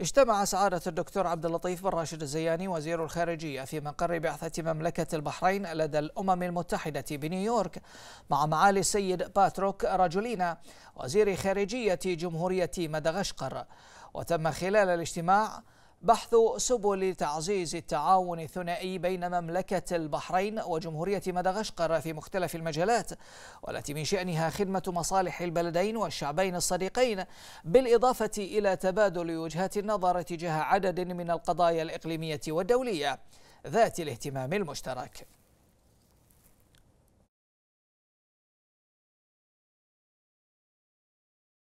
اجتمع سعادة الدكتور عبد اللطيف بن راشد الزياني وزير الخارجية في مقر بعثة مملكة البحرين لدى الأمم المتحدة بنيويورك مع معالي السيد باتروك راجولينا وزير خارجية جمهورية مدغشقر وتم خلال الاجتماع بحث سبل تعزيز التعاون الثنائي بين مملكة البحرين وجمهورية مدغشقر في مختلف المجالات والتي من شأنها خدمة مصالح البلدين والشعبين الصديقين بالإضافة إلى تبادل وجهات النظر تجاه عدد من القضايا الإقليمية والدولية ذات الاهتمام المشترك